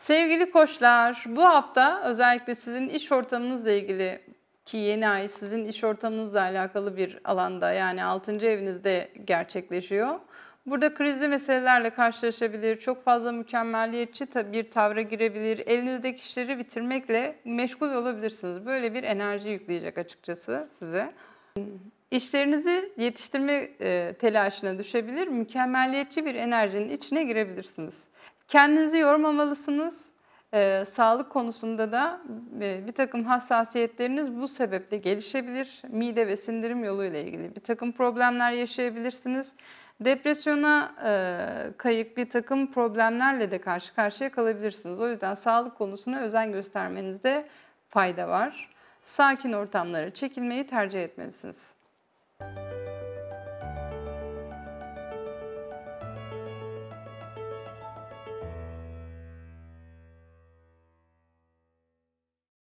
Sevgili koçlar, bu hafta özellikle sizin iş ortamınızla ilgili ki yeni ay sizin iş ortamınızla alakalı bir alanda yani 6. evinizde gerçekleşiyor. Burada krizli meselelerle karşılaşabilir, çok fazla mükemmelliyetçi bir tavra girebilir, elinizdeki işleri bitirmekle meşgul olabilirsiniz. Böyle bir enerji yükleyecek açıkçası size. İşlerinizi yetiştirme telaşına düşebilir, mükemmelliyetçi bir enerjinin içine girebilirsiniz. Kendinizi yormamalısınız. Ee, sağlık konusunda da e, bir takım hassasiyetleriniz bu sebeple gelişebilir. Mide ve sindirim yoluyla ilgili bir takım problemler yaşayabilirsiniz. Depresyona e, kayık bir takım problemlerle de karşı karşıya kalabilirsiniz. O yüzden sağlık konusuna özen göstermenizde fayda var. Sakin ortamlara çekilmeyi tercih etmelisiniz.